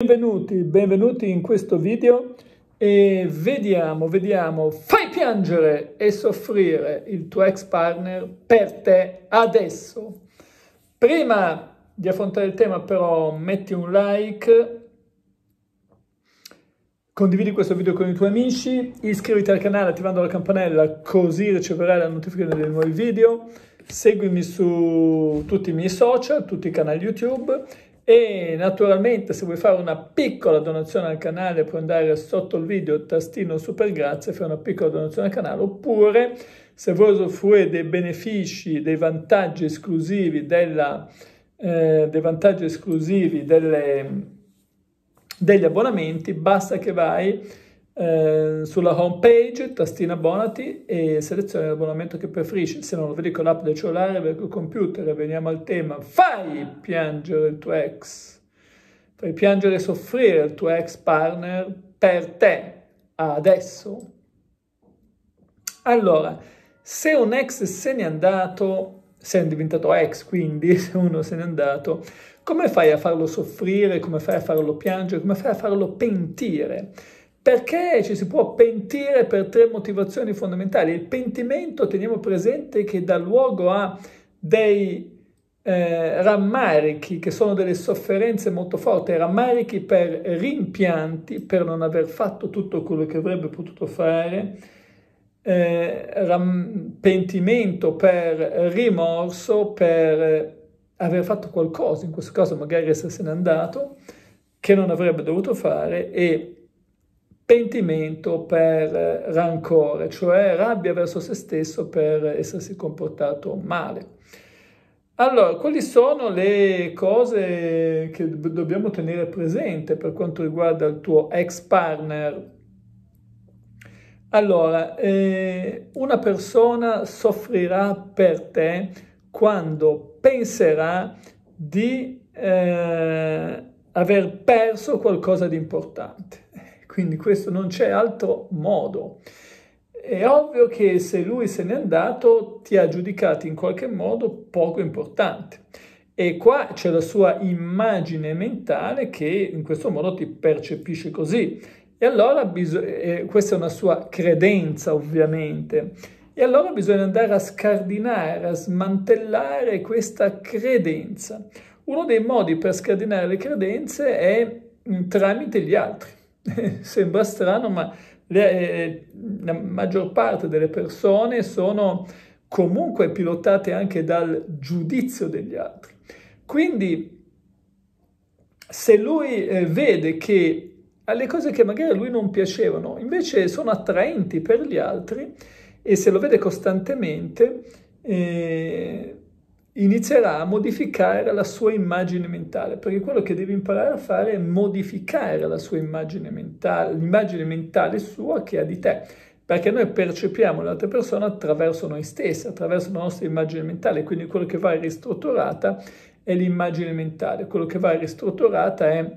Benvenuti, benvenuti in questo video e vediamo, vediamo, fai piangere e soffrire il tuo ex partner per te adesso. Prima di affrontare il tema però metti un like, condividi questo video con i tuoi amici, iscriviti al canale attivando la campanella così riceverai la notifica dei nuovi video, seguimi su tutti i miei social, tutti i canali YouTube e naturalmente se vuoi fare una piccola donazione al canale puoi andare sotto il video tastino super grazie fare una piccola donazione al canale oppure se vuoi usufruire dei benefici dei vantaggi esclusivi della eh, dei vantaggi esclusivi delle, degli abbonamenti basta che vai eh, sulla home page, tastina abbonati e seleziona l'abbonamento che preferisci. Se non lo vedi con l'app del cellulare, vedi col computer. Veniamo al tema. Fai piangere il tuo ex. Fai piangere e soffrire il tuo ex partner per te adesso. Allora, se un ex se n'è andato, se è diventato ex, quindi se uno se n'è andato, come fai a farlo soffrire, come fai a farlo piangere, come fai a farlo pentire? Perché ci si può pentire per tre motivazioni fondamentali. Il pentimento, teniamo presente, che dà luogo a dei eh, rammarichi, che sono delle sofferenze molto forti, rammarichi per rimpianti, per non aver fatto tutto quello che avrebbe potuto fare, eh, ram- pentimento per rimorso, per aver fatto qualcosa, in questo caso magari essersene andato, che non avrebbe dovuto fare e pentimento per eh, rancore, cioè rabbia verso se stesso per essersi comportato male. Allora, quali sono le cose che dobbiamo tenere presente per quanto riguarda il tuo ex partner? Allora, eh, una persona soffrirà per te quando penserà di eh, aver perso qualcosa di importante quindi questo non c'è altro modo. È ovvio che se lui se n'è andato ti ha giudicato in qualche modo poco importante. E qua c'è la sua immagine mentale che in questo modo ti percepisce così. E allora bisog- eh, questa è una sua credenza ovviamente. E allora bisogna andare a scardinare, a smantellare questa credenza. Uno dei modi per scardinare le credenze è mm, tramite gli altri. sembra strano, ma le, eh, la maggior parte delle persone sono comunque pilotate anche dal giudizio degli altri. Quindi se lui eh, vede che alle cose che magari a lui non piacevano invece sono attraenti per gli altri e se lo vede costantemente, eh, inizierà a modificare la sua immagine mentale, perché quello che devi imparare a fare è modificare la sua immagine mentale, l'immagine mentale sua che ha di te, perché noi percepiamo l'altra persona attraverso noi stessi, attraverso la nostra immagine mentale, quindi quello che va ristrutturata è l'immagine mentale, quello che va ristrutturata è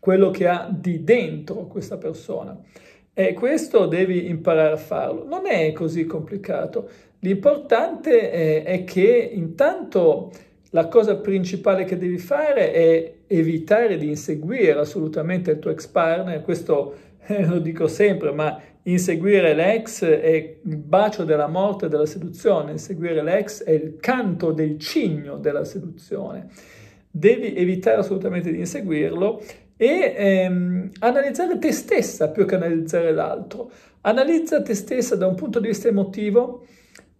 quello che ha di dentro questa persona. E questo devi imparare a farlo. Non è così complicato. L'importante è, eh, è che intanto la cosa principale che devi fare è evitare di inseguire assolutamente il tuo ex partner. Questo eh, lo dico sempre, ma inseguire l'ex è il bacio della morte della seduzione, inseguire l'ex è il canto del cigno della seduzione. Devi evitare assolutamente di inseguirlo e ehm, analizzare te stessa più che analizzare l'altro. Analizza te stessa da un punto di vista emotivo,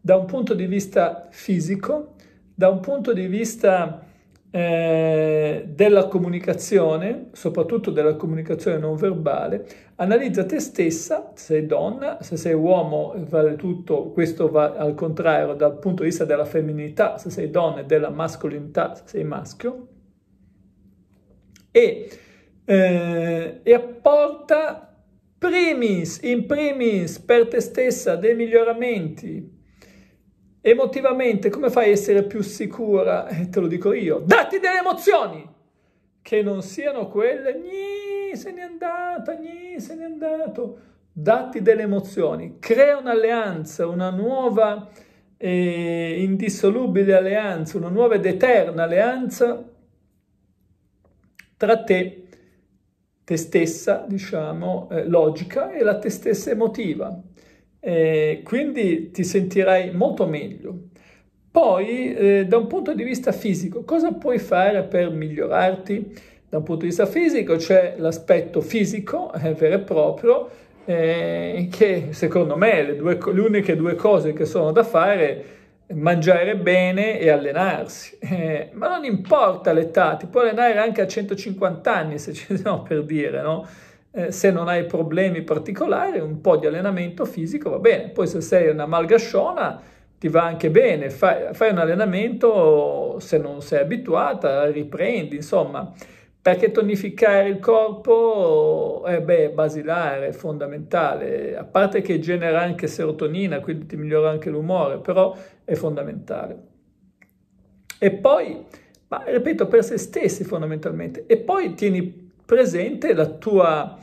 da un punto di vista fisico, da un punto di vista eh, della comunicazione, soprattutto della comunicazione non verbale. Analizza te stessa, se sei donna, se sei uomo vale tutto, questo va al contrario dal punto di vista della femminilità, se sei donna e della mascolinità, se sei maschio. E eh, e apporta primis, in primis per te stessa dei miglioramenti. Emotivamente, come fai a essere più sicura? Eh, te lo dico io, datti delle emozioni che non siano quelle, gni, se n'è andata, gni, se n'è andato. Datti delle emozioni, crea un'alleanza, una nuova eh, indissolubile alleanza, una nuova ed eterna alleanza tra te te stessa, diciamo, eh, logica e la te stessa emotiva. Eh, quindi ti sentirai molto meglio. Poi, eh, da un punto di vista fisico, cosa puoi fare per migliorarti? Da un punto di vista fisico c'è l'aspetto fisico eh, vero e proprio, eh, che secondo me le, due, le uniche due cose che sono da fare mangiare bene e allenarsi. Eh, ma non importa l'età, ti puoi allenare anche a 150 anni, se ci siamo per dire, no? Eh, se non hai problemi particolari, un po' di allenamento fisico va bene. Poi se sei una malgasciona ti va anche bene, fai, fai un allenamento se non sei abituata, riprendi, insomma perché tonificare il corpo eh, è beh, basilare, è fondamentale, a parte che genera anche serotonina, quindi ti migliora anche l'umore, però è fondamentale. E poi, ma ripeto, per se stessi fondamentalmente, e poi tieni presente la tua,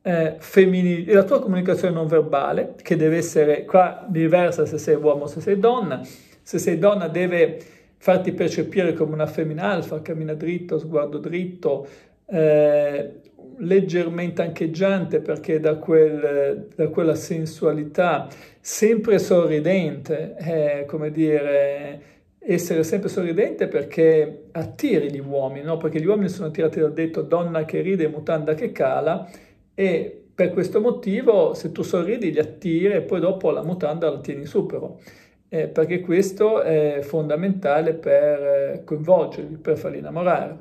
eh, femminile, la tua comunicazione non verbale, che deve essere qua diversa se sei uomo o se sei donna, se sei donna deve farti percepire come una femmina alfa, cammina dritto, sguardo dritto, eh, leggermente ancheggiante perché da, quel, da quella sensualità, sempre sorridente, eh, come dire, essere sempre sorridente perché attiri gli uomini, no? perché gli uomini sono attirati dal detto donna che ride, mutanda che cala e per questo motivo se tu sorridi li attiri e poi dopo la mutanda la tieni su però eh, perché questo è fondamentale per eh, coinvolgerli, per farli innamorare,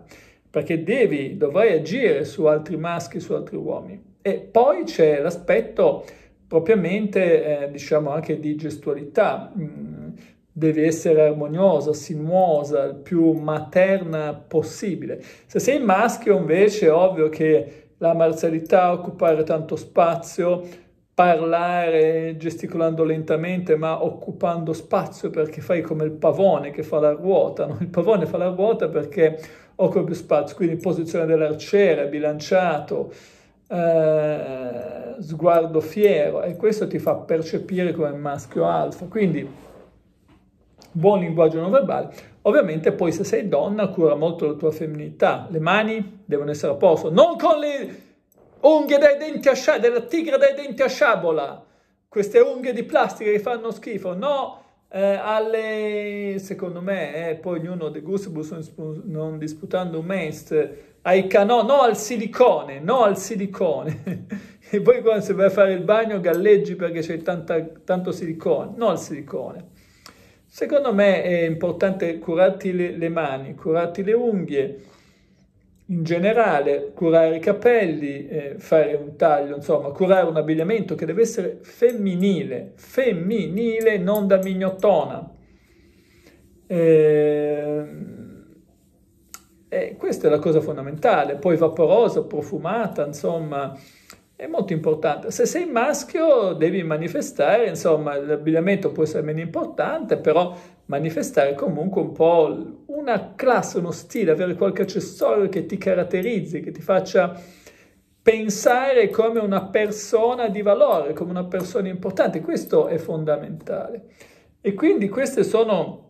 perché devi, dovrai agire su altri maschi, su altri uomini. E poi c'è l'aspetto propriamente, eh, diciamo, anche di gestualità, mm, devi essere armoniosa, sinuosa, il più materna possibile. Se sei maschio invece è ovvio che la marzialità, occupare tanto spazio, parlare gesticolando lentamente ma occupando spazio perché fai come il pavone che fa la ruota, no? il pavone fa la ruota perché occupa più spazio, quindi posizione dell'arciere, bilanciato, eh, sguardo fiero e questo ti fa percepire come maschio alfa, quindi buon linguaggio non verbale. Ovviamente poi se sei donna cura molto la tua femminità, le mani devono essere a posto, non con le Unghie dai denti a sciabola, della tigre dai denti a sciabola. Queste unghie di plastica che fanno schifo. No, eh, alle, secondo me, eh, poi ognuno dei gustibus non disputando un mest, ai canò, no al silicone, no al silicone. e poi quando si vai a fare il bagno galleggi perché c'è tanta, tanto silicone, no al silicone. Secondo me è importante curarti le, le mani, curarti le unghie, in generale, curare i capelli, eh, fare un taglio, insomma, curare un abbigliamento che deve essere femminile, femminile, non da mignottona. E... Ehm, e questa è la cosa fondamentale, poi vaporosa, profumata, insomma, è molto importante. Se sei maschio devi manifestare, insomma, l'abbigliamento può essere meno importante, però manifestare comunque un po' una classe, uno stile, avere qualche accessorio che ti caratterizzi, che ti faccia pensare come una persona di valore, come una persona importante. Questo è fondamentale. E quindi queste sono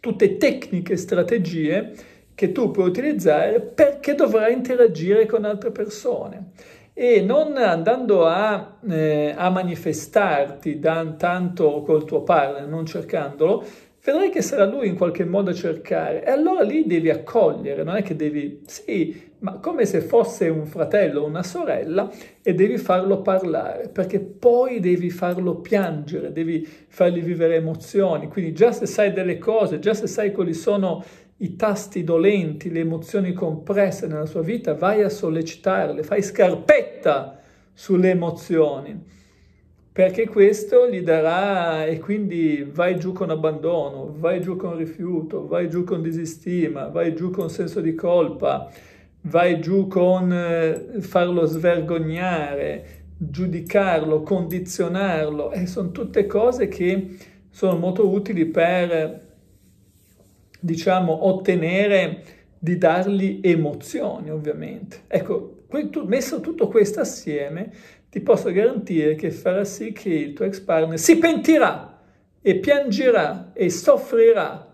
tutte tecniche, strategie che tu puoi utilizzare perché dovrai interagire con altre persone e non andando a, eh, a manifestarti da, tanto col tuo partner, non cercandolo, vedrai che sarà lui in qualche modo a cercare e allora lì devi accogliere, non è che devi, sì, ma come se fosse un fratello o una sorella e devi farlo parlare, perché poi devi farlo piangere, devi fargli vivere emozioni, quindi già se sai delle cose, già se sai quali sono i tasti dolenti, le emozioni compresse nella sua vita, vai a sollecitarle, fai scarpetta sulle emozioni, perché questo gli darà e quindi vai giù con abbandono, vai giù con rifiuto, vai giù con disistima, vai giù con senso di colpa, vai giù con eh, farlo svergognare, giudicarlo, condizionarlo e sono tutte cose che sono molto utili per diciamo, ottenere di dargli emozioni, ovviamente. Ecco, messo tutto questo assieme, ti posso garantire che farà sì che il tuo ex partner si pentirà e piangerà e soffrirà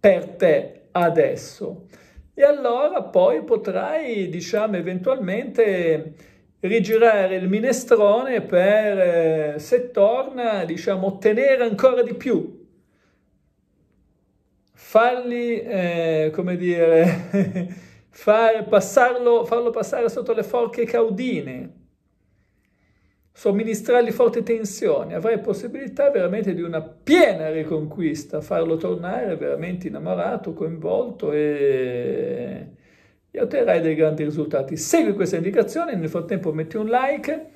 per te adesso. E allora poi potrai, diciamo, eventualmente rigirare il minestrone per, eh, se torna, diciamo, ottenere ancora di più fargli, eh, come dire, far passarlo, farlo passare sotto le forche caudine, somministrargli forti tensioni, avrai possibilità veramente di una piena riconquista, farlo tornare veramente innamorato, coinvolto e, e otterrai dei grandi risultati. Segui questa indicazione, nel frattempo metti un like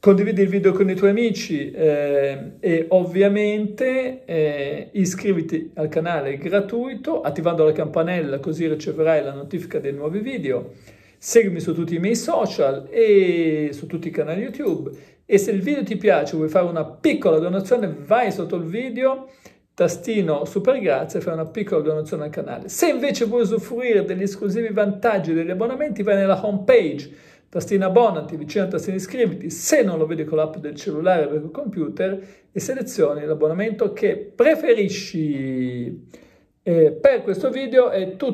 condividi il video con i tuoi amici eh, e ovviamente eh, iscriviti al canale gratuito attivando la campanella così riceverai la notifica dei nuovi video. Seguimi su tutti i miei social e su tutti i canali YouTube e se il video ti piace vuoi fare una piccola donazione vai sotto il video tastino super grazie fai una piccola donazione al canale. Se invece vuoi usufruire degli esclusivi vantaggi degli abbonamenti vai nella home page tastina abbonati, vicino alla tastiera iscriviti, se non lo vedi con l'app del cellulare o del computer e selezioni l'abbonamento che preferisci. Eh, per questo video è tutto.